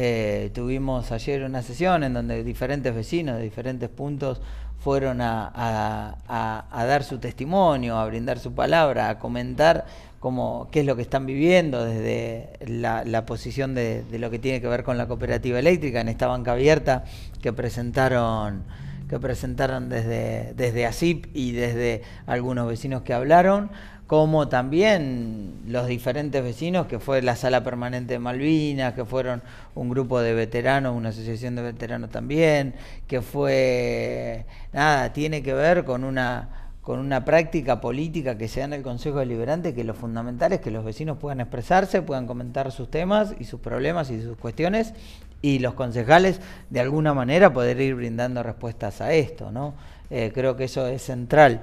Eh, tuvimos ayer una sesión en donde diferentes vecinos de diferentes puntos fueron a, dar su testimonio, a brindar su palabra, a comentar qué es lo que están viviendo desde la, posición de, lo que tiene que ver con la cooperativa eléctrica en esta banca abierta que presentaron que presentaron desde, desde ASIP y desde algunos vecinos que hablaron como también los diferentes vecinos, que fue la sala permanente de Malvinas, que fueron un grupo de veteranos, una asociación de veteranos también, que fue, nada, tiene que ver con una, con una práctica política que se da en el Consejo Deliberante, que lo fundamental es que los vecinos puedan expresarse, puedan comentar sus temas y sus problemas y sus cuestiones, y los concejales de alguna manera poder ir brindando respuestas a esto, ¿no? Eh, creo que eso es central.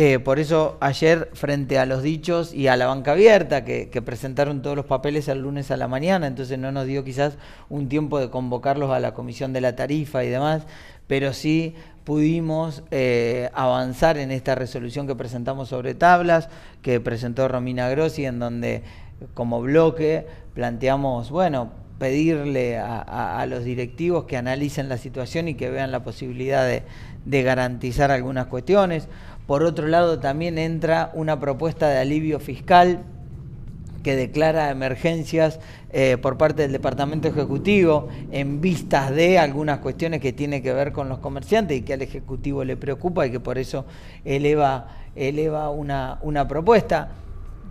Eh, por eso ayer, frente a los dichos y a la banca abierta, que, presentaron todos los papeles el lunes a la mañana, entonces no nos dio quizás un tiempo de convocarlos a la comisión de la tarifa y demás, pero sí pudimos eh, avanzar en esta resolución que presentamos sobre tablas, que presentó Romina Grossi, en donde como bloque planteamos, bueno, pedirle a, los directivos que analicen la situación y que vean la posibilidad de garantizar algunas cuestiones. Por otro lado, también entra una propuesta de alivio fiscal que declara emergencias eh, por parte del Departamento Ejecutivo en vistas de algunas cuestiones que tienen que ver con los comerciantes y que al Ejecutivo le preocupa y que por eso eleva, eleva una, una propuesta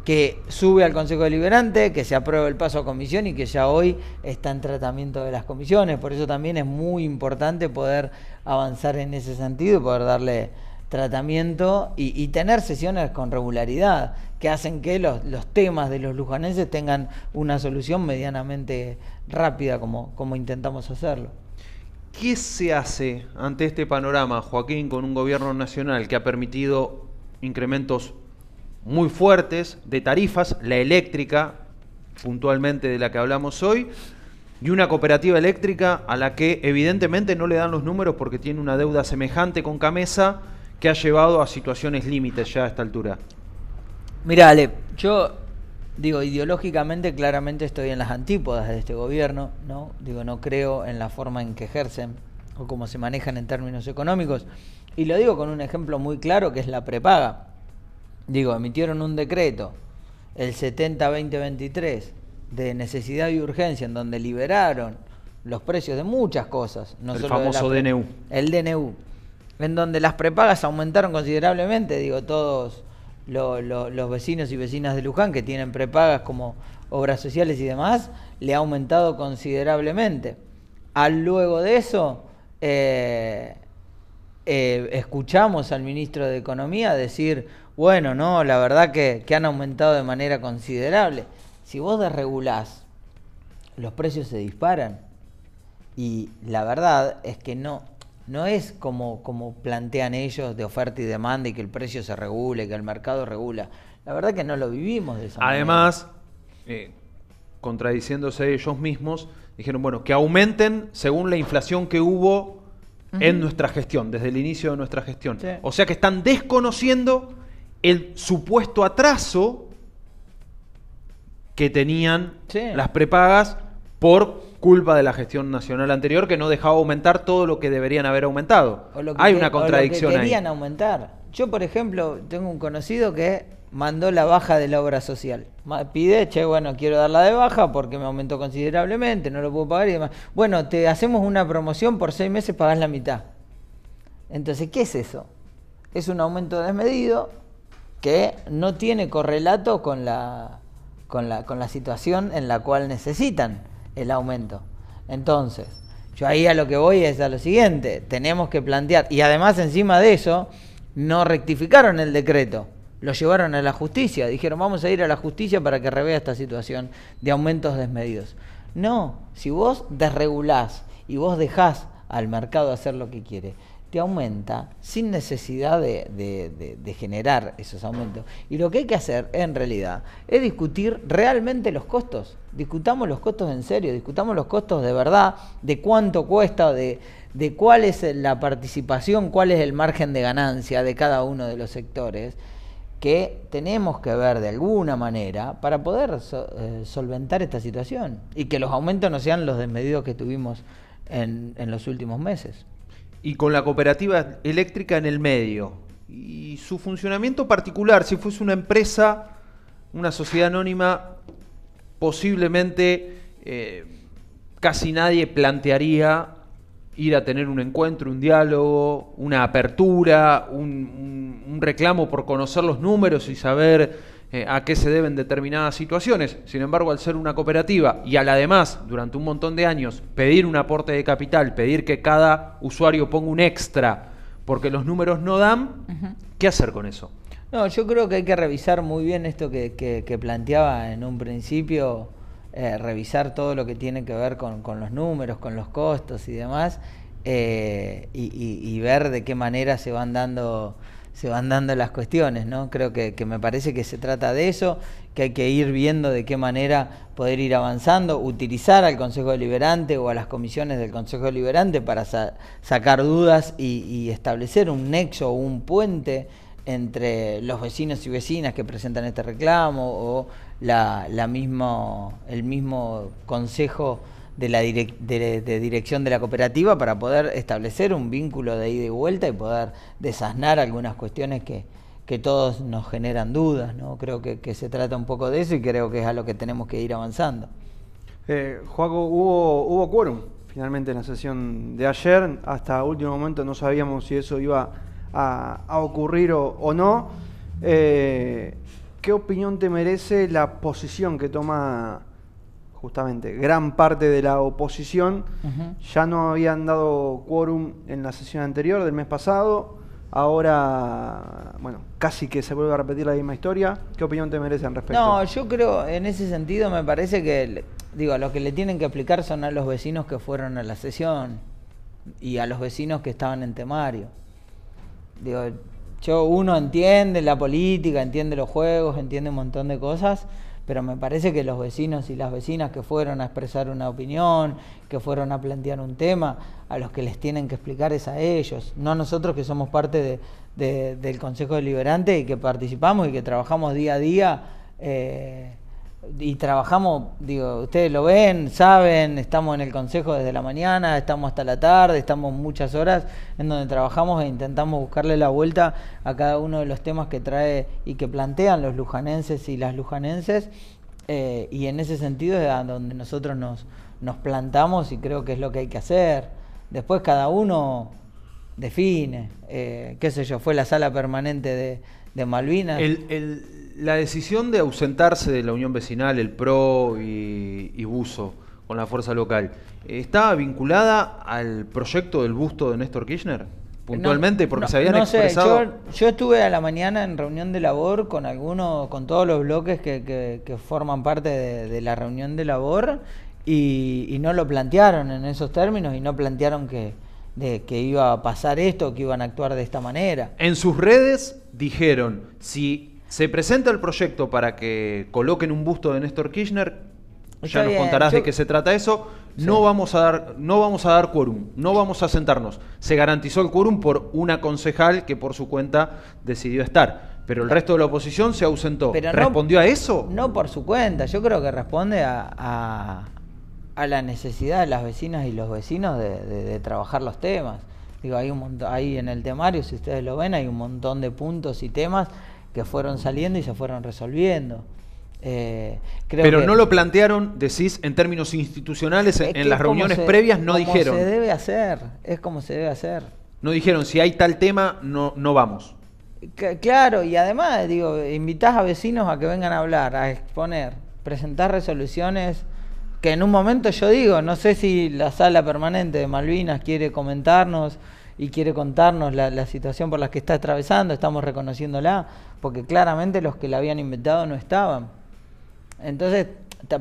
que sube al Consejo Deliberante, que se apruebe el paso a comisión y que ya hoy está en tratamiento de las comisiones. Por eso también es muy importante poder avanzar en ese sentido y poder darle tratamiento y, tener sesiones con regularidad que hacen que los, temas de los lujanenses tengan una solución medianamente rápida como, como intentamos hacerlo. ¿Qué se hace ante este panorama, Joaquín, con un gobierno nacional que ha permitido incrementos muy fuertes de tarifas, la eléctrica, puntualmente de la que hablamos hoy, y una cooperativa eléctrica a la que evidentemente no le dan los números porque tiene una deuda semejante con Camesa? que ha llevado a situaciones límites ya a esta altura? Mirá, Ale, yo digo, ideológicamente claramente estoy en las antípodas de este gobierno, ¿no? Digo, no creo en la forma en que ejercen o cómo se manejan en términos económicos. Y lo digo con un ejemplo muy claro que es la prepaga. Digo, emitieron un decreto, el 70-2023, de necesidad y urgencia, en donde liberaron los precios de muchas cosas. el famoso DNU. El DNU en donde las prepagas aumentaron considerablemente, digo, todos los vecinos y vecinas de Luján que tienen prepagas como obras sociales y demás, le ha aumentado considerablemente. Al luego de eso, eh, eh, escuchamos al ministro de Economía decir, bueno, no, la verdad que, que han aumentado de manera considerable. Si vos desregulás, los precios se disparan. Y la verdad es que no, no es como, como plantean ellos de oferta y demanda y que el precio se regule, que el mercado regula. La verdad que no lo vivimos de esa manera. Además, eh, contradiciéndose ellos mismos, dijeron, bueno, que aumenten según la inflación que hubo en nuestra gestión, desde el inicio de nuestra gestión. O sea que están desconociendo el supuesto atraso que tenían las prepagas por culpa de la gestión nacional anterior que no dejaba aumentar todo lo que deberían haber aumentado. Hay una contradicción o lo que querían aumentar. Yo, por ejemplo, tengo un conocido que mandó la baja de la obra social. Pide, che, bueno, quiero darla de baja porque me aumentó considerablemente, no lo puedo pagar y demás. Bueno, te hacemos una promoción por seis meses, pagás la mitad. Entonces, ¿qué es eso? Es un aumento desmedido que no tiene correlato con la, con la, con la situación en la cual necesitan el aumento. Entonces, yo ahí a lo que voy es a lo siguiente, tenemos que plantear, y además encima de eso, no rectificaron el decreto, lo llevaron a la justicia, dijeron vamos a ir a la justicia para que revea esta situación de aumentos desmedidos. No, si vos desregulás y vos dejás al mercado hacer lo que quiere, aumenta sin necesidad de, generar esos aumentos. Y lo que hay que hacer en realidad es discutir realmente los costos. Discutamos los costos en serio, discutamos los costos de verdad, de cuánto cuesta, de, cuál es la participación, cuál es el margen de ganancia de cada uno de los sectores que tenemos que ver de alguna manera para poder eh, solventar esta situación y que los aumentos no sean los desmedidos que tuvimos en los últimos meses y con la cooperativa eléctrica en el medio. Y su funcionamiento particular, si fuese una empresa, una sociedad anónima, posiblemente eh, casi nadie plantearía ir a tener un encuentro, un diálogo, una apertura, un, un reclamo por conocer los números y saber eh, a qué se deben determinadas situaciones. Sin embargo, al ser una cooperativa y al además, durante un montón de años, pedir un aporte de capital, pedir que cada usuario ponga un extra, porque los números no dan, ¿qué hacer con eso? No, yo creo que hay que revisar muy bien esto que, planteaba en un principio, eh, revisar todo lo que tiene que ver con, los números, con los costos y demás, eh, y ver de qué manera se van dando se van dando las cuestiones, ¿no? Creo que, me parece que se trata de eso, que hay que ir viendo de qué manera poder ir avanzando, utilizar al Consejo Deliberante o a las comisiones del Consejo Deliberante para sacar dudas y, establecer un nexo o un puente entre los vecinos y vecinas que presentan este reclamo o la, la mismo, el mismo consejo de la de, dirección de la cooperativa para poder establecer un vínculo de ida y vuelta y poder desasnar algunas cuestiones que, todos nos generan dudas, ¿no? Creo que, se trata un poco de eso y creo que es a lo que tenemos que ir avanzando. Eh, hubo, hubo quórum finalmente en la sesión de ayer. Hasta último momento no sabíamos si eso iba a, ocurrir o, no. Eh, ¿Qué opinión te merece la posición que toma justamente gran parte de la oposición ya no habían dado quórum en la sesión anterior del mes pasado. Ahora, bueno, casi que se vuelve a repetir la misma historia. ¿Qué opinión te merece al respecto? No, yo creo, en ese sentido, me parece que, digo, lo que le tienen que aplicar son a los vecinos que fueron a la sesión y a los vecinos que estaban en temario. Digo, yo, uno entiende la política, entiende los juegos, entiende un montón de cosas, pero me parece que los vecinos y las vecinas que fueron a expresar una opinión, que fueron a plantear un tema, a los que les tienen que explicar es a ellos, no a nosotros que somos parte del Consejo Deliberante y que participamos y que trabajamos día a día. Eh, y trabajamos, digo, ustedes lo ven, saben, estamos en el consejo desde la mañana, estamos hasta la tarde, estamos muchas horas en donde trabajamos e intentamos buscarle la vuelta a cada uno de los temas que trae y que plantean los lujanenses y las lujanenses. Eh, y en ese sentido es donde nosotros nos, nos plantamos y creo que es lo que hay que hacer. Después cada uno define, eh, qué sé yo, fue la sala permanente de, Malvinas. el la decisión de ausentarse de la unión vecinal, el PRO y, y con la fuerza local, ¿estaba vinculada al proyecto del busto de Néstor Kirchner? puntualmente porque se habían expresado. Yo, estuve a la mañana en reunión de labor con algunos, con todos los bloques que, forman parte de, la reunión de labor y, no lo plantearon en esos términos y no plantearon que, que iba a pasar esto, que iban a actuar de esta manera. En sus redes dijeron, si se presenta el proyecto para que coloquen un busto de Néstor Kirchner. ya nos contarás de qué se trata eso. No vamos a dar, no vamos a dar quórum, no vamos a sentarnos. Se garantizó el quórum por una concejal que por su cuenta decidió estar. Pero el resto de la oposición se ausentó. ¿Respondió a eso? No por su cuenta. Yo creo que responde a, a, la necesidad de las vecinas y los vecinos de, trabajar los temas. Digo, hay un ahí en el temario, si ustedes lo ven, hay un montón de puntos y temas que fueron saliendo y se fueron resolviendo. Eh, Pero no lo plantearon, decís, en términos institucionales, en, las reuniones previas no como dijeron. se debe hacer, es como se debe hacer. No dijeron, si hay tal tema, no, no vamos. claro, y además, digo, invitás a vecinos a que vengan a hablar, a exponer, presentar resoluciones que en un momento yo digo, no sé si la sala permanente de Malvinas quiere comentarnos y quiere contarnos la, situación por la que está atravesando, estamos reconociéndola, porque claramente los que la habían inventado no estaban. Entonces,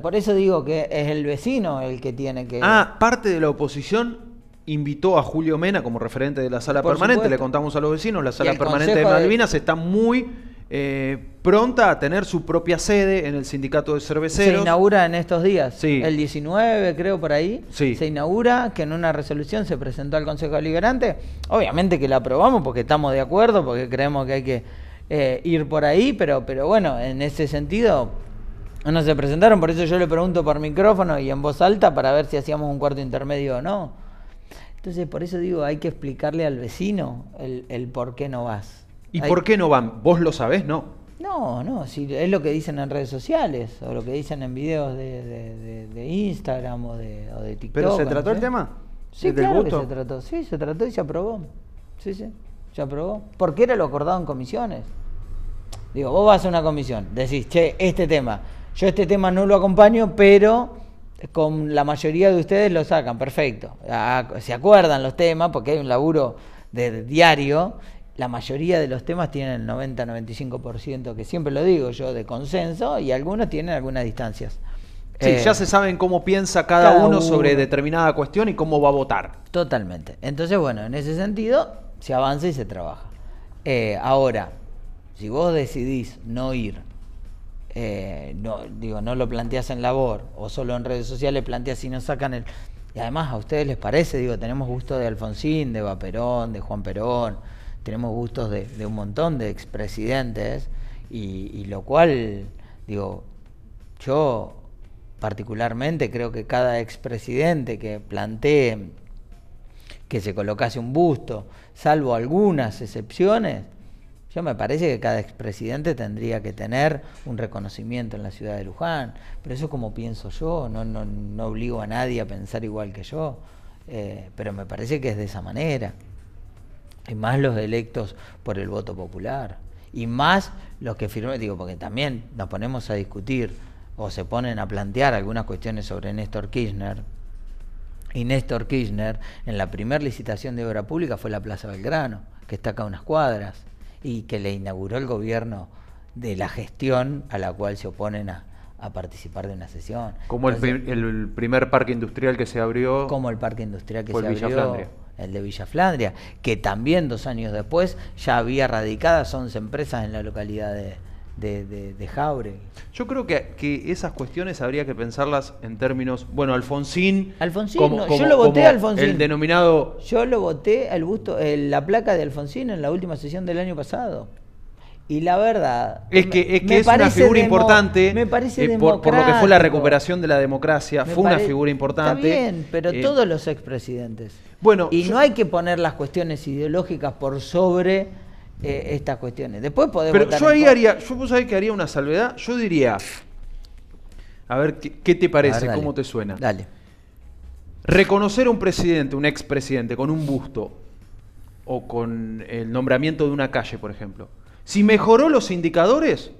por eso digo que es el vecino el que tiene que... Ah, parte de la oposición invitó a Julio Mena como referente de la sala permanente, le contamos a los vecinos, la sala permanente de Malvinas está muy eh, pronta a tener su propia sede en el sindicato de cerveceros. Se inaugura en estos días, el 19 creo por ahí, se inaugura, que en una resolución se presentó al Consejo Deliberante, obviamente que la aprobamos porque estamos de acuerdo, porque creemos que hay que eh, ir por ahí, pero, pero bueno, en ese sentido no se presentaron, por eso yo le pregunto por micrófono y en voz alta para ver si hacíamos un cuarto intermedio o no. Entonces, por eso digo, hay que explicarle al vecino el por qué no vas. ¿Y por qué no van? ¿Vos lo sabés? No. No, no, es lo que dicen en redes sociales o lo que dicen en videos de, Instagram o de, TikTok. ¿Pero se trató el tema? Sí, claro que se trató. Sí, se trató y se aprobó. Sí, sí, se aprobó. Porque era lo acordado en comisiones. Digo, vos vas a una comisión, decís, che, este tema, yo este tema no lo acompaño, pero con la mayoría de ustedes lo sacan, perfecto. Ah, se acuerdan los temas porque hay un laburo de diario la mayoría de los temas tienen el 90-95%, que siempre lo digo yo, de consenso, y algunos tienen algunas distancias. Sí, eh, ya se saben cómo piensa cada, uno sobre determinada cuestión y cómo va a votar. Totalmente. Entonces, bueno, en ese sentido, se avanza y se trabaja. Eh, ahora, si vos decidís no ir, eh, no, digo, no lo planteas en labor o solo en redes sociales, planteas y no sacan el... Y además a ustedes les parece, digo, tenemos gusto de Alfonsín, de Vaperón, de Juan Perón, tenemos gustos de, un montón de expresidentes, y, lo cual, digo, yo particularmente creo que cada expresidente que plantee que se colocase un busto, salvo algunas excepciones, yo me parece que cada expresidente tendría que tener un reconocimiento en la ciudad de Luján, pero eso es como pienso yo, no, no, no obligo a nadie a pensar igual que yo, eh, pero me parece que es de esa manera y más los electos por el voto popular, y más los que firmaron, digo, porque también nos ponemos a discutir o se ponen a plantear algunas cuestiones sobre Néstor Kirchner. Y Néstor Kirchner, en la primera licitación de obra pública fue la Plaza Belgrano, que está acá a unas cuadras, y que le inauguró el gobierno de la gestión a la cual se oponen a, participar de una sesión. Como el, primer parque industrial que se abrió. Como el parque industrial que se abrió el de Villa Flandria, que también dos años después ya había radicadas 11 empresas en la localidad de, de, Jauregui. Yo creo que, que, esas cuestiones habría que pensarlas en términos, bueno, Alfonsín. Alfonsín, yo lo voté Alfonsín. El denominado. Yo lo voté al gusto, eh, la placa de Alfonsín en la última sesión del año pasado. Y la verdad. Es que es, que una figura importante. Me parece eh, por, lo que fue la recuperación de la democracia, fue una figura importante. Está pero eh, todos los expresidentes. Bueno, y no hay que poner las cuestiones ideológicas por sobre eh, estas cuestiones. Después podemos. Pero yo ahí haría. Yo que haría una salvedad. Yo diría. A ver, ¿qué, te parece? ¿Cómo te suena? Dale. Reconocer a un presidente, un expresidente, con un busto o con el nombramiento de una calle, por ejemplo si mejoró los indicadores,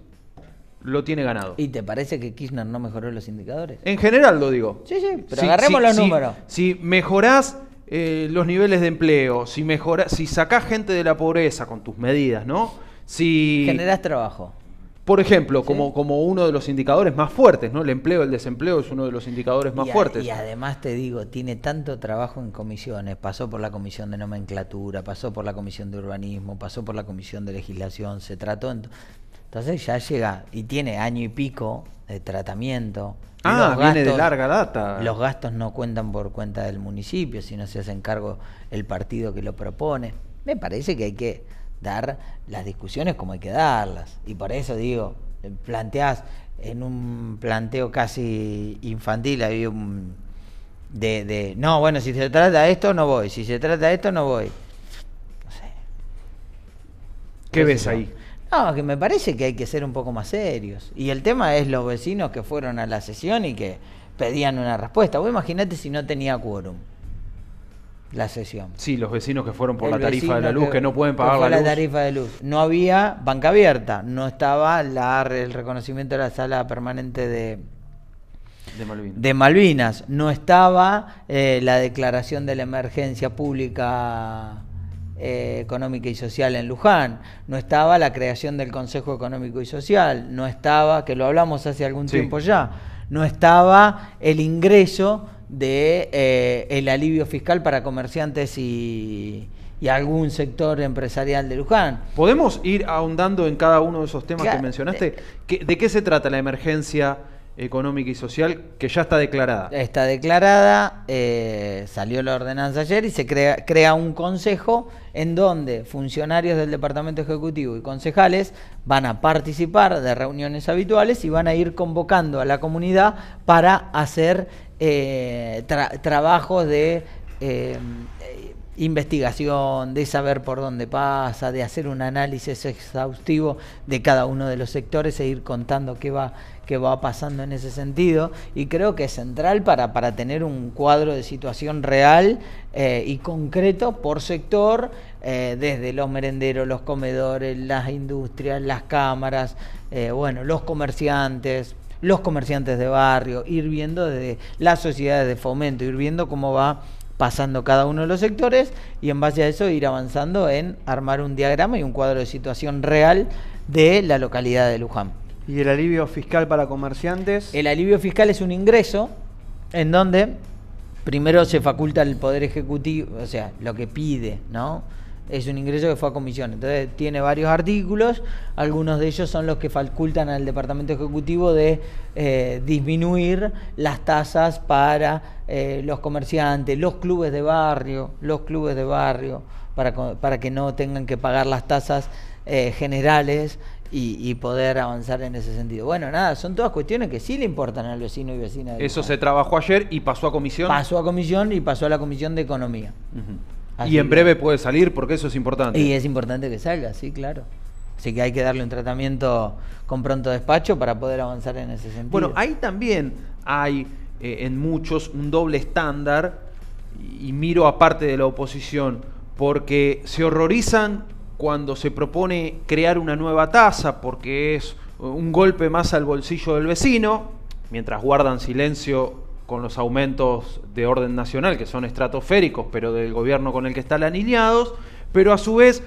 lo tiene ganado. ¿Y te parece que Kirchner no mejoró los indicadores? En general lo digo. Sí, sí, pero agarremos los números. Si mejorás eh, los niveles de empleo, si mejoras, si sacás gente de la pobreza con tus medidas, ¿no? Si generás trabajo. Por ejemplo, como, como uno de los indicadores más fuertes, ¿no? El empleo, el desempleo es uno de los indicadores más fuertes. Y además te digo, tiene tanto trabajo en comisiones, pasó por la comisión de nomenclatura, pasó por la comisión de urbanismo, pasó por la comisión de legislación, se trató. entonces ya llega y tiene año y pico de tratamiento. Ah, viene de larga data. Los gastos no cuentan por cuenta del municipio, sino se hace cargo el partido que lo propone. Me parece que hay que dar las discusiones como hay que darlas. Y por eso digo, planteás en un planteo casi infantil, un... De, no, bueno, si se trata de esto, no voy. Si se trata de esto, no voy. No sé. ¿Qué ves ahí? No, que me parece que hay que ser un poco más serios. Y el tema es los vecinos que fueron a la sesión y que pedían una respuesta. Vos imaginate si no tenía quórum la sesión. Sí, los vecinos que fueron por la tarifa de la luz, que, no pueden pagar la, tarifa de luz. No había banca abierta, no estaba la, el reconocimiento de la sala permanente de, de Malvinas. No estaba eh, la declaración de la emergencia pública eh, económica y social en Luján. No estaba la creación del Consejo Económico y Social. No estaba, que lo hablamos hace algún tiempo ya, no estaba el ingreso de eh, el alivio fiscal para comerciantes y, algún sector empresarial de Luján. ¿Podemos ir ahondando en cada uno de esos temas que mencionaste? ¿De qué se trata la emergencia económica y social que ya está declarada? Está declarada, eh, salió la ordenanza ayer y se crea un consejo en donde funcionarios del Departamento Ejecutivo y concejales van a participar de reuniones habituales y van a ir convocando a la comunidad para hacer eh, trabajos de eh, investigación, de saber por dónde pasa, de hacer un análisis exhaustivo de cada uno de los sectores e ir contando qué va, qué va pasando en ese sentido. Y creo que es central para, para tener un cuadro de situación real eh, y concreto por sector, desde los merenderos, los comedores, las industrias, las cámaras, bueno, los comerciantes, los comerciantes de barrio, ir viendo desde las sociedades de fomento, ir viendo cómo va pasando cada uno de los sectores y en base a eso ir avanzando en armar un diagrama y un cuadro de situación real de la localidad de Luján. ¿Y el alivio fiscal para comerciantes? El alivio fiscal es un ingreso en donde primero se faculta el Poder Ejecutivo, o sea, lo que pide, ¿no? es un ingreso que fue a comisión. Entonces tiene varios artículos, algunos de ellos son los que facultan al Departamento Ejecutivo de eh, disminuir las tasas para eh, los comerciantes, los clubes de barrio, los clubes de barrio, para, para que no tengan que pagar las tasas eh, generales y, poder avanzar en ese sentido. Bueno, nada, son todas cuestiones que sí le importan al vecino y vecina. Eso se trabajó ayer y pasó a comisión. Pasó a comisión y pasó a la Comisión de Economía y en breve puede salir porque eso es importante. Y es importante que salga, sí, claro. Así que hay que darle un tratamiento con pronto despacho para poder avanzar en ese sentido. Bueno, ahí también hay eh, en muchos un doble estándar y miro aparte de la oposición porque se horrorizan cuando se propone crear una nueva tasa porque es un golpe más al bolsillo del vecino, mientras guardan silencio con los aumentos de orden nacional, que son estratosféricos, pero del gobierno con el que están alineados, pero a su vez,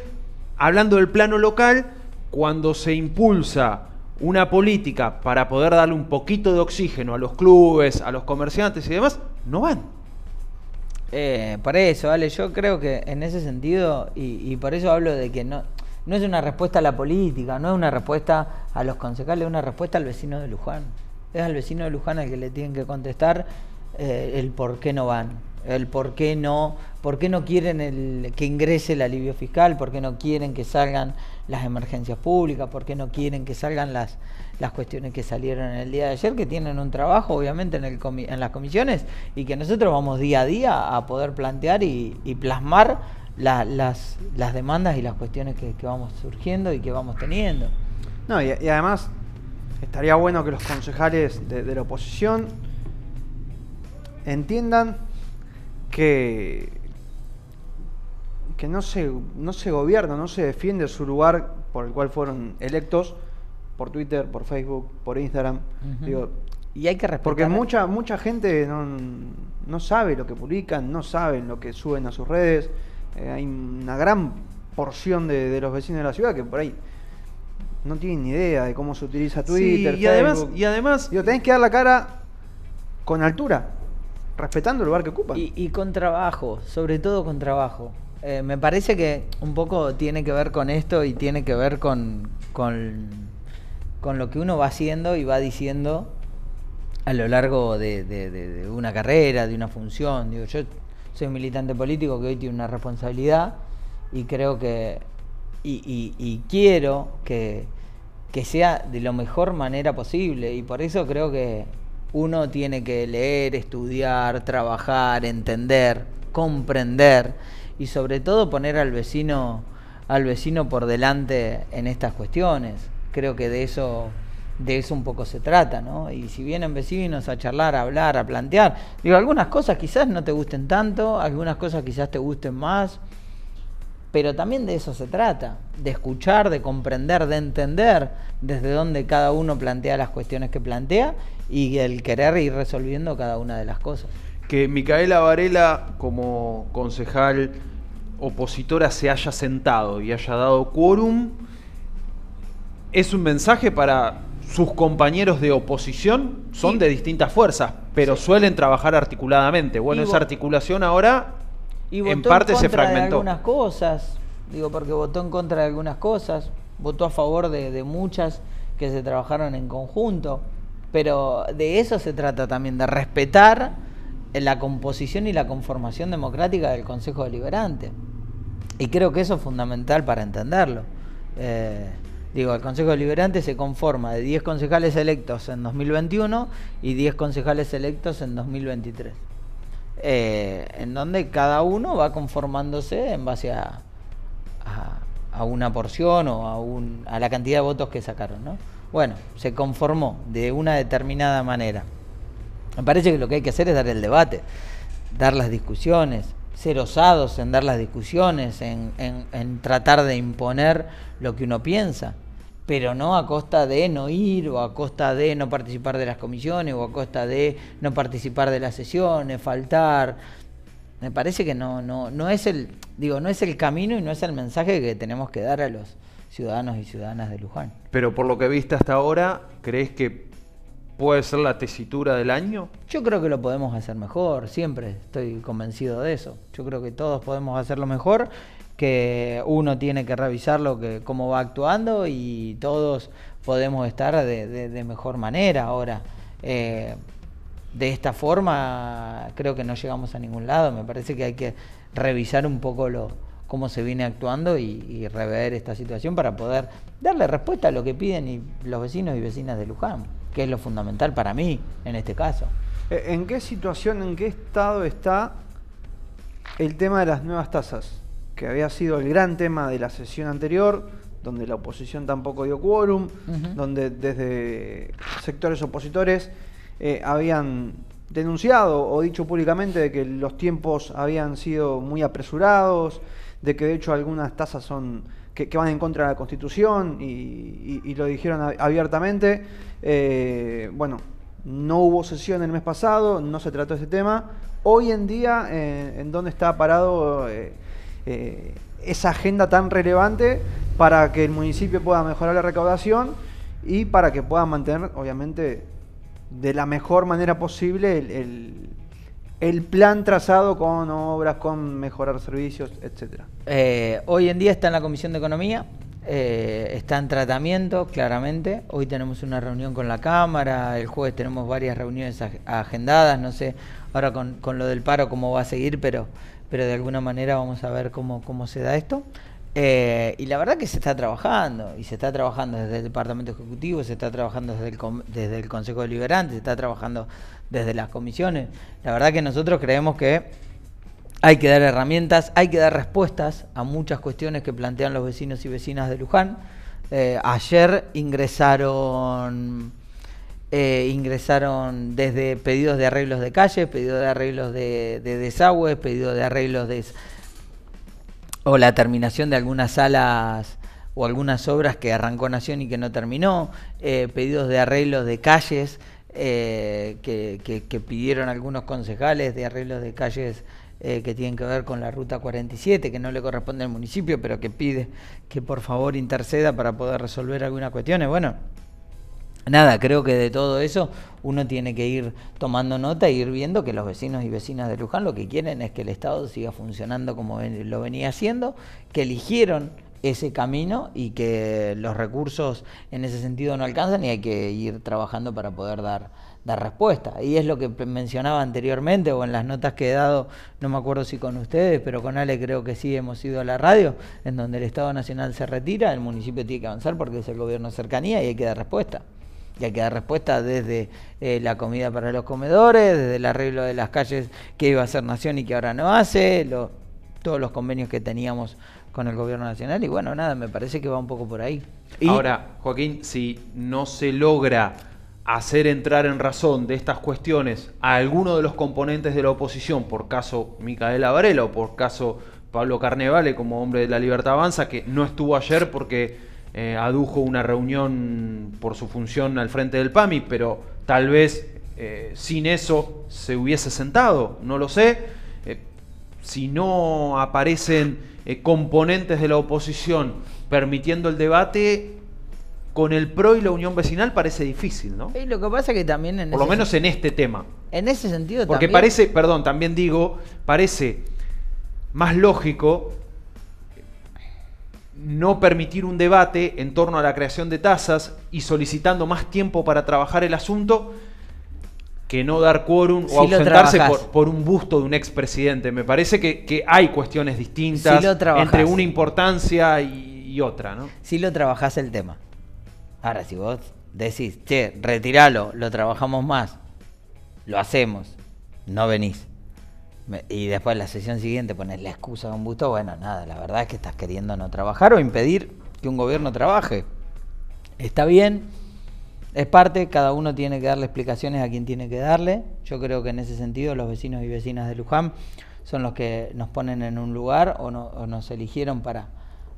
hablando del plano local, cuando se impulsa una política para poder darle un poquito de oxígeno a los clubes, a los comerciantes y demás, no van. Eh, para eso, Ale, yo creo que en ese sentido, y, por eso hablo de que no es una respuesta a la política, no es una respuesta a los concejales, es una respuesta al vecino de Luján es al vecino de Luján al que le tienen que contestar eh, el por qué no van, el por qué no, por qué no quieren el, que ingrese el alivio fiscal, por qué no quieren que salgan las emergencias públicas, por qué no quieren que salgan las, las cuestiones que salieron el día de ayer, que tienen un trabajo obviamente en, el en las comisiones y que nosotros vamos día a día a poder plantear y, plasmar las, demandas y las cuestiones que, vamos surgiendo y que vamos teniendo. No, y además Estaría bueno que los concejales de, la oposición entiendan que, que no, se, no se gobierna, no se defiende su lugar por el cual fueron electos por Twitter, por Facebook, por Instagram. y hay que respetar. Porque mucha, mucha gente no, sabe lo que publican, no saben lo que suben a sus redes. Eh, hay una gran porción de los vecinos de la ciudad que por ahí no tienen ni idea de cómo se utiliza Twitter. y, además, y además. tenés que dar la cara con altura, respetando el lugar que ocupa. Y, con trabajo, sobre todo con trabajo. Eh, me parece que un poco tiene que ver con esto y tiene que ver con, con, lo que uno va haciendo y va diciendo a lo largo de, una carrera, de una función. Digo, yo soy militante político que hoy tiene una responsabilidad y creo que y, quiero que, sea de la mejor manera posible. Y por eso creo que uno tiene que leer, estudiar, trabajar, entender, comprender y sobre todo poner al vecino, al vecino por delante en estas cuestiones. Creo que de eso de eso un poco se trata, ¿no? Y si vienen vecinos a charlar, a hablar, a plantear, digo, algunas cosas quizás no te gusten tanto, algunas cosas quizás te gusten más, pero también de eso se trata, de escuchar, de comprender, de entender desde dónde cada uno plantea las cuestiones que plantea y el querer ir resolviendo cada una de las cosas. Que Micaela Varela, como concejal opositora, se haya sentado y haya dado quórum, es un mensaje para sus compañeros de oposición, son de distintas fuerzas, pero suelen trabajar articuladamente. Bueno, esa articulación ahora y votó en contra de algunas cosas, digo, porque votó en contra de algunas cosas, votó a favor de, muchas que se trabajaron en conjunto, pero de eso se trata también, de respetar la composición y la conformación democrática del Consejo Deliberante. Y creo que eso es fundamental para entenderlo. Eh, digo, el Consejo Deliberante se conforma de 10 concejales electos en 2021 y 10 concejales electos en 2023. Eh, en donde cada uno va conformándose en base a, a, una porción o a, un, a, la cantidad de votos que sacaron. ¿no? Bueno, se conformó de una determinada manera. Me parece que lo que hay que hacer es dar el debate, dar las discusiones, ser osados en dar las discusiones, en tratar de imponer lo que uno piensa pero no a costa de no ir o a costa de no participar de las comisiones o a costa de no participar de las sesiones, faltar. Me parece que no, no, no es el, digo, no es el camino y no es el mensaje que tenemos que dar a los ciudadanos y ciudadanas de Luján. Pero por lo que viste hasta ahora, ¿crees que puede ser la tesitura del año? Yo creo que lo podemos hacer mejor, siempre estoy convencido de eso. Yo creo que todos podemos hacerlo mejor que uno tiene que lo que, cómo va actuando y todos podemos estar de, mejor manera ahora. Eh, de esta forma creo que no llegamos a ningún lado, me parece que hay que revisar un poco lo, cómo se viene actuando y, rever esta situación para poder darle respuesta a lo que piden y los vecinos y vecinas de Luján, que es lo fundamental para mí en este caso. Eh, ¿En qué situación, en qué estado está el tema de las nuevas tasas? que había sido el gran tema de la sesión anterior, donde la oposición tampoco dio quórum, donde desde sectores opositores eh, habían denunciado o dicho públicamente de que los tiempos habían sido muy apresurados, de que de hecho algunas tasas son que, van en contra de la Constitución y, lo dijeron abiertamente. Eh, bueno, no hubo sesión el mes pasado, no se trató ese tema. Hoy en día, eh, ¿en dónde está parado? Eh, esa agenda tan relevante para que el municipio pueda mejorar la recaudación y para que pueda mantener, obviamente, de la mejor manera posible el, plan trazado con obras, con mejorar servicios, etcétera. Eh, hoy en día está en la Comisión de Economía, eh, está en tratamiento, claramente. Hoy tenemos una reunión con la Cámara, el jueves tenemos varias reuniones agendadas, no sé ahora con, con, lo del paro cómo va a seguir, pero pero de alguna manera vamos a ver cómo, se da esto. Eh, y la verdad que se está trabajando, y se está trabajando desde el Departamento Ejecutivo, se está trabajando desde el, desde el Consejo Deliberante, se está trabajando desde las comisiones. La verdad que nosotros creemos que hay que dar herramientas, hay que dar respuestas a muchas cuestiones que plantean los vecinos y vecinas de Luján. Eh, ayer ingresaron eh, ingresaron desde pedidos de arreglos de calles, pedidos de arreglos de, desagües, pedidos de arreglos de o la terminación de algunas salas o algunas obras que arrancó Nación y que no terminó, eh, pedidos de arreglos de calles eh, que, que, pidieron algunos concejales, de arreglos de calles que tienen que ver con la Ruta 47, que no le corresponde al municipio, pero que pide que por favor interceda para poder resolver algunas cuestiones. Bueno, nada, creo que de todo eso uno tiene que ir tomando nota e ir viendo que los vecinos y vecinas de Luján lo que quieren es que el Estado siga funcionando como lo venía haciendo, que eligieron ese camino y que los recursos en ese sentido no alcanzan y hay que ir trabajando para poder dar, dar respuesta. Y es lo que mencionaba anteriormente o en las notas que he dado, no me acuerdo si con ustedes, pero con Ale creo que sí hemos ido a la radio, en donde el Estado Nacional se retira, el municipio tiene que avanzar porque es el gobierno de cercanía y hay que dar respuesta y hay que dar respuesta desde eh, la comida para los comedores, desde el arreglo de las calles que iba a hacer Nación y que ahora no hace, todos los convenios que teníamos con el gobierno nacional y bueno, nada, me parece que va un poco por ahí. Y ahora, Joaquín, si no se logra hacer entrar en razón de estas cuestiones a alguno de los componentes de la oposición, por caso Micaela Varela o por caso Pablo Carnevale como hombre de la libertad avanza, que no estuvo ayer porque eh, adujo una reunión por su función al frente del PAMI, pero tal vez eh, sin eso se hubiese sentado, no lo sé. Eh, si no aparecen componentes de la oposición permitiendo el debate, con el PRO y la unión vecinal parece difícil, ¿no? Y lo que pasa que también... En Por lo menos en este tema. En ese sentido Porque parece, perdón, también digo, parece más lógico no permitir un debate en torno a la creación de tasas y solicitando más tiempo para trabajar el asunto que no dar quórum o ausentarse por, un busto de un expresidente. Me parece que, hay cuestiones distintas entre una importancia y, otra. ¿no? Si lo trabajás el tema. Ahora, si vos decís, che, retiralo, lo trabajamos más, lo hacemos, no venís. Y después la sesión siguiente pones la excusa de un busto, bueno, nada, la verdad es que estás queriendo no trabajar o impedir que un gobierno trabaje. Está bien, es parte, cada uno tiene que darle explicaciones a quien tiene que darle. Yo creo que en ese sentido los vecinos y vecinas de Luján son los que nos ponen en un lugar o, nos eligieron para,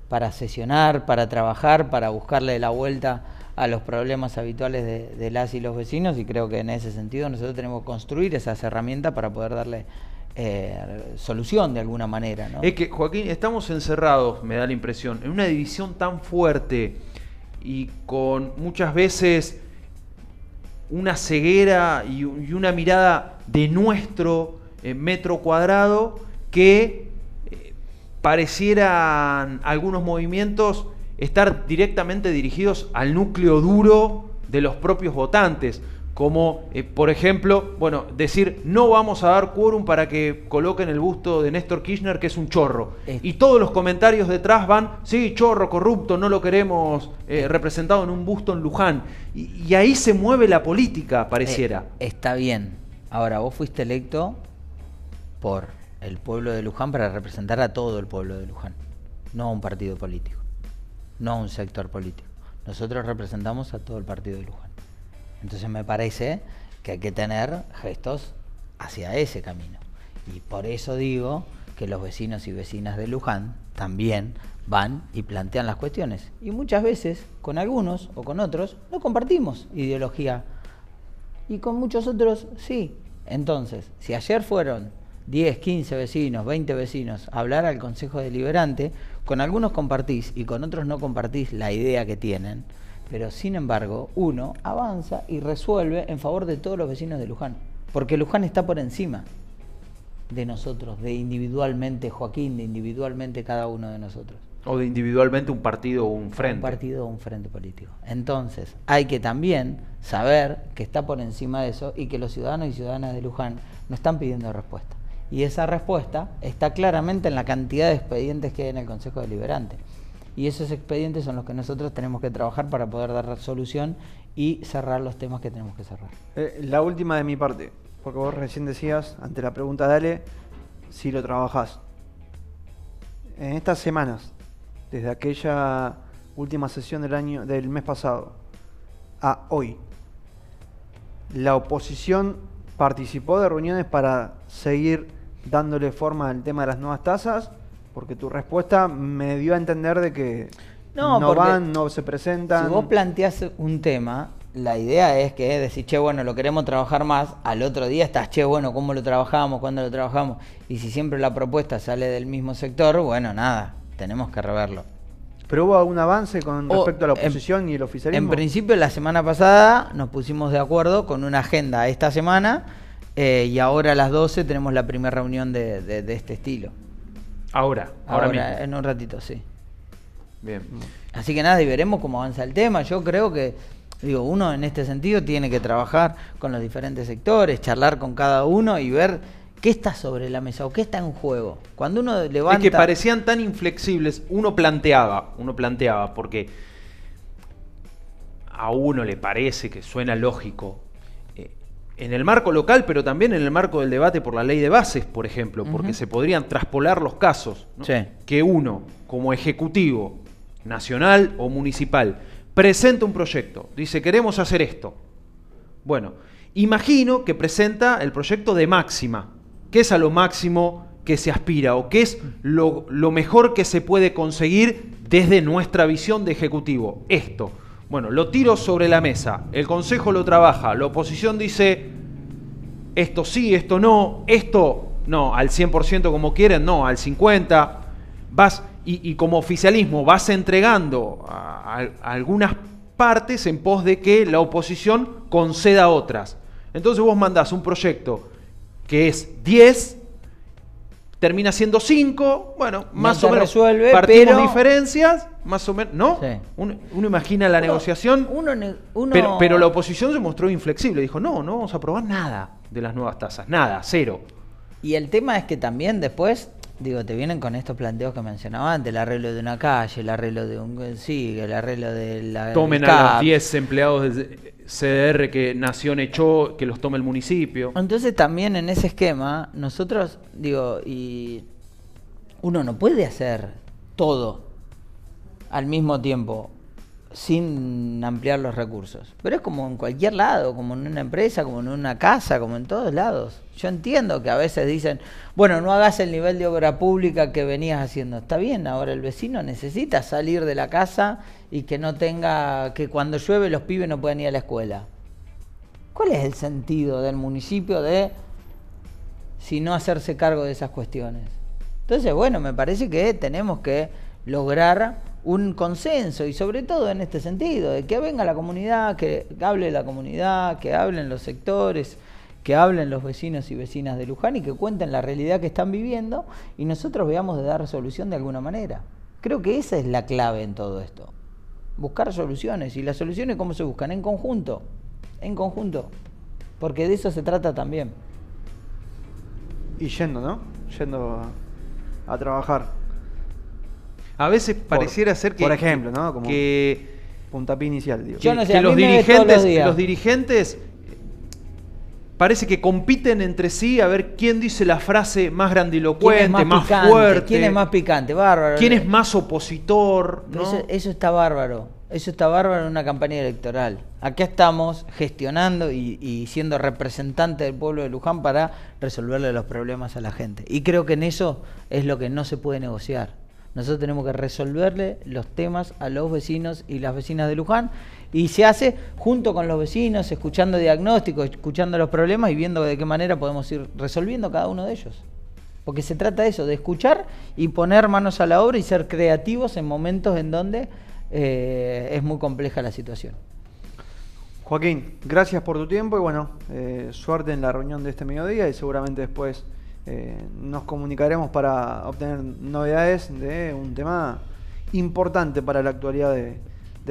para sesionar, para trabajar, para buscarle la vuelta a los problemas habituales de, de las y los vecinos y creo que en ese sentido nosotros tenemos que construir esas herramientas para poder darle eh, solución de alguna manera. Es que, Joaquín, estamos encerrados, me da la impresión, en una división tan fuerte y con muchas veces una ceguera y, una mirada de nuestro eh, metro cuadrado que eh, parecieran algunos movimientos estar directamente dirigidos al núcleo duro de los propios votantes como eh, por ejemplo, bueno, decir no vamos a dar quórum para que coloquen el busto de Néstor Kirchner, que es un chorro. Y todos los comentarios detrás van, sí, chorro, corrupto, no lo queremos eh, representado en un busto en Luján. Y, y ahí se mueve la política, eh, pareciera. está bien. Ahora, vos fuiste electo por el pueblo de Luján para representar a todo el pueblo de Luján, no a un partido político, no a un sector político. Nosotros representamos a todo el partido de Luján. Entonces me parece que hay que tener gestos hacia ese camino. Y por eso digo que los vecinos y vecinas de Luján también van y plantean las cuestiones. Y muchas veces, con algunos o con otros, no compartimos ideología. Y con muchos otros, sí. Entonces, si ayer fueron 10, 15 vecinos, 20 vecinos a hablar al Consejo Deliberante, con algunos compartís y con otros no compartís la idea que tienen, pero sin embargo, uno avanza y resuelve en favor de todos los vecinos de Luján. Porque Luján está por encima de nosotros, de individualmente Joaquín, de individualmente cada uno de nosotros. O de individualmente un partido o un frente. Un partido o un frente político. Entonces, hay que también saber que está por encima de eso y que los ciudadanos y ciudadanas de Luján no están pidiendo respuesta. Y esa respuesta está claramente en la cantidad de expedientes que hay en el Consejo Deliberante y esos expedientes son los que nosotros tenemos que trabajar para poder dar solución y cerrar los temas que tenemos que cerrar. Eh, la última de mi parte, porque vos recién decías, ante la pregunta dale, si lo trabajás. En estas semanas, desde aquella última sesión del año del mes pasado a hoy, la oposición participó de reuniones para seguir dándole forma al tema de las nuevas tasas porque tu respuesta me dio a entender de que no, van, no se presentan. Si vos planteás un tema, la idea es que decís, che, bueno, lo queremos trabajar más, al otro día estás, che, bueno, ¿cómo lo trabajamos? ¿Cuándo lo trabajamos? Y si siempre la propuesta sale del mismo sector, bueno, nada, tenemos que reverlo. ¿Pero hubo algún avance con oh, respecto a la oposición y el oficialismo? En principio, la semana pasada nos pusimos de acuerdo con una agenda esta semana eh, y ahora a las 12 tenemos la primera reunión de, de este estilo. Ahora, ahora, mismo. en un ratito, sí. Bien. Así que nada, y veremos cómo avanza el tema. Yo creo que, digo, uno en este sentido tiene que trabajar con los diferentes sectores, charlar con cada uno y ver qué está sobre la mesa o qué está en juego. Cuando uno levanta... Es que parecían tan inflexibles, uno planteaba, uno planteaba, porque a uno le parece que suena lógico en el marco local, pero también en el marco del debate por la ley de bases, por ejemplo, porque se podrían traspolar los casos que uno, como ejecutivo nacional o municipal, presenta un proyecto, dice queremos hacer esto. Bueno, imagino que presenta el proyecto de máxima, que es a lo máximo que se aspira o que es lo mejor que se puede conseguir desde nuestra visión de ejecutivo. Esto. Bueno, lo tiro sobre la mesa, el Consejo lo trabaja, la oposición dice, esto sí, esto no, esto no, al 100% como quieren, no, al 50%, vas, y, como oficialismo vas entregando algunas partes en pos de que la oposición conceda otras. Entonces vos mandás un proyecto que es 10 termina siendo cinco, bueno, más o menos resuelve, partimos pero... diferencias, más o menos, ¿no? Uno, imagina la negociación, uno, pero, pero, la oposición se mostró inflexible, dijo, no, no vamos a aprobar nada de las nuevas tasas, nada, cero. Y el tema es que también después Digo, te vienen con estos planteos que mencionaba antes, el arreglo de una calle, el arreglo de un sí, el arreglo de la... Tomen a los 10 empleados de CDR que Nación echó, que los tome el municipio. Entonces también en ese esquema, nosotros, digo, y uno no puede hacer todo al mismo tiempo sin ampliar los recursos. Pero es como en cualquier lado, como en una empresa, como en una casa, como en todos lados. Yo entiendo que a veces dicen, bueno, no hagas el nivel de obra pública que venías haciendo. Está bien, ahora el vecino necesita salir de la casa y que no tenga, que cuando llueve los pibes no puedan ir a la escuela. ¿Cuál es el sentido del municipio de si no hacerse cargo de esas cuestiones? Entonces, bueno, me parece que tenemos que lograr un consenso y sobre todo en este sentido, de que venga la comunidad, que hable la comunidad, que hablen los sectores, que hablen los vecinos y vecinas de Luján y que cuenten la realidad que están viviendo y nosotros veamos de dar solución de alguna manera. Creo que esa es la clave en todo esto. Buscar soluciones y las soluciones cómo se buscan en conjunto, en conjunto, porque de eso se trata también. Y yendo, ¿no? Yendo a trabajar. A veces pareciera ser que. Por ejemplo, ¿no? Como inicial, digo. que los, dirigentes, los, dirigentes parece que compiten entre sí a ver quién dice la frase más grandilocuente, más, fuerte. ¿Quién es más picante? Bárbaro. ¿Quién es más opositor? Eso, eso, está bárbaro. Eso está bárbaro en una campaña electoral. Acá estamos gestionando y, y siendo representante del pueblo de Luján para resolverle los problemas a la gente. Y creo que en eso es lo que no se puede negociar. Nosotros tenemos que resolverle los temas a los vecinos y las vecinas de Luján y se hace junto con los vecinos, escuchando diagnósticos, escuchando los problemas y viendo de qué manera podemos ir resolviendo cada uno de ellos. Porque se trata de eso, de escuchar y poner manos a la obra y ser creativos en momentos en donde eh, es muy compleja la situación. Joaquín, gracias por tu tiempo y bueno, eh, suerte en la reunión de este mediodía y seguramente después eh, nos comunicaremos para obtener novedades de un tema importante para la actualidad de,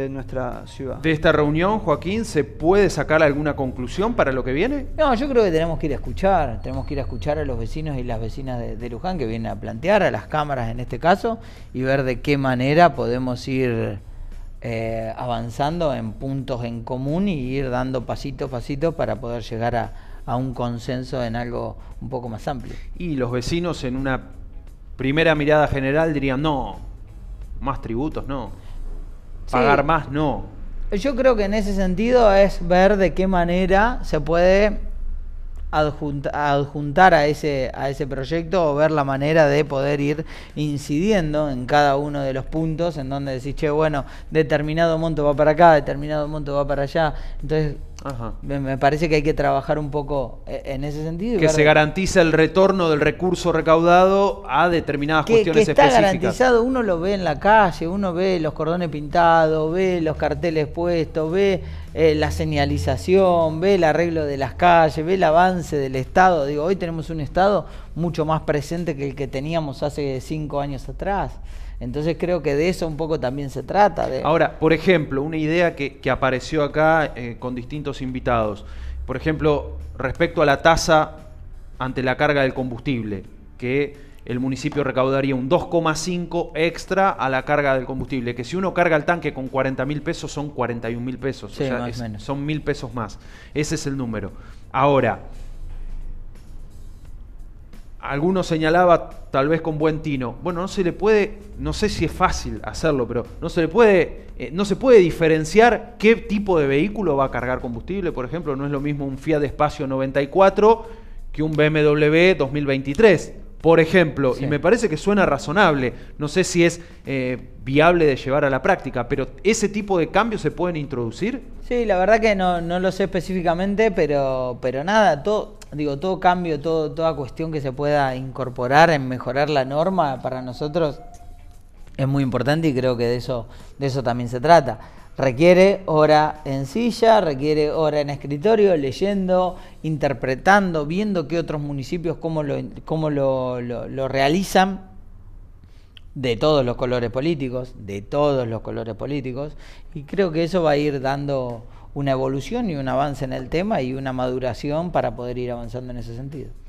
nuestra ciudad. De esta reunión, Joaquín, ¿se puede sacar alguna conclusión para lo que viene? No, yo creo que tenemos que ir a escuchar, tenemos que ir a escuchar a los vecinos y las vecinas de, Luján que vienen a plantear, a las cámaras en este caso, y ver de qué manera podemos ir eh, avanzando en puntos en común y ir dando pasitos, pasito para poder llegar a, a un consenso en algo un poco más amplio. Y los vecinos en una primera mirada general dirían, no, más tributos, no. Pagar más, no. Yo creo que en ese sentido es ver de qué manera se puede adjuntar a ese, a ese proyecto o ver la manera de poder ir incidiendo en cada uno de los puntos en donde decís, che, bueno, determinado monto va para acá, determinado monto va para allá. Entonces, me, parece que hay que trabajar un poco eh, en ese sentido. Que se garantiza el retorno del recurso recaudado a determinadas cuestiones cuestiones que está específicas. garantizado, uno lo ve en la calle, uno ve los cordones pintados, ve los carteles puestos, ve eh, la señalización, ve el arreglo de las calles, ve el avance del Estado. Digo, hoy tenemos un Estado mucho más presente que el que teníamos hace cinco años atrás. Entonces creo que de eso un poco también se trata. De... Ahora, por ejemplo, una idea que, apareció acá eh, con distintos invitados. Por ejemplo, respecto a la tasa ante la carga del combustible, que el municipio recaudaría un 2,5 extra a la carga del combustible, que si uno carga el tanque con 40 mil pesos son 41 mil pesos, o sea, son mil pesos más. Ese es el número. Ahora, algunos señalaba tal vez con buen tino, bueno, no se le puede, no sé si es fácil hacerlo, pero no se le puede, eh, no se puede diferenciar qué tipo de vehículo va a cargar combustible, por ejemplo, no es lo mismo un Fiat Espacio 94 que un BMW 2023 por ejemplo, y me parece que suena razonable, no sé si es eh, viable de llevar a la práctica, pero ¿ese tipo de cambios se pueden introducir? Sí, la verdad que no, no lo sé específicamente, pero, pero nada, todo, digo, todo cambio, todo, toda cuestión que se pueda incorporar en mejorar la norma para nosotros es muy importante y creo que de eso, de eso también se trata. Requiere hora en silla, requiere hora en escritorio, leyendo, interpretando, viendo qué otros municipios, cómo lo, cómo lo realizan de todos los colores políticos, de todos los colores políticos, y creo que eso va a ir dando una evolución y un avance en el tema y una maduración para poder ir avanzando en ese sentido.